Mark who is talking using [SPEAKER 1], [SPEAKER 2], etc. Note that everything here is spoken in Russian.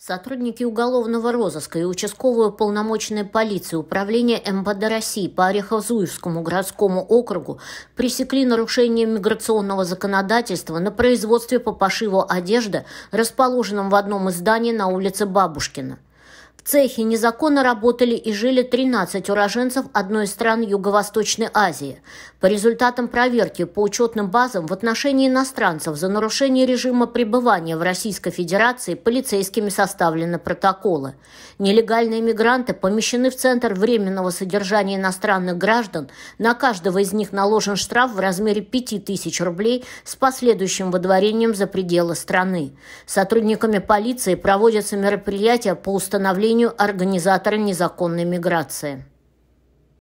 [SPEAKER 1] Сотрудники уголовного розыска и участковые полномочные полиции Управления МВД России по Орехозуевскому городскому округу пресекли нарушение миграционного законодательства на производстве по пошиву одежды, расположенном в одном из зданий на улице Бабушкина. В цехе незаконно работали и жили 13 уроженцев одной из стран Юго-Восточной Азии. По результатам проверки по учетным базам в отношении иностранцев за нарушение режима пребывания в Российской Федерации полицейскими составлены протоколы. Нелегальные мигранты помещены в Центр временного содержания иностранных граждан. На каждого из них наложен штраф в размере 5000 рублей с последующим выдворением за пределы страны. Сотрудниками полиции проводятся мероприятия по установлению заявлению организатора незаконной миграции.